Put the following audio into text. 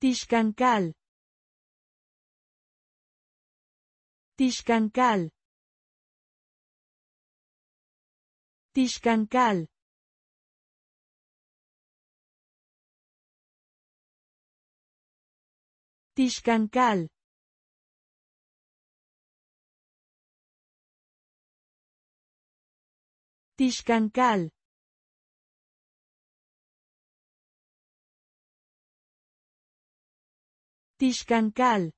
Tixcancal. Tixcancal. Tixcancal. Tixcancal. Tixcancal. Tixcancal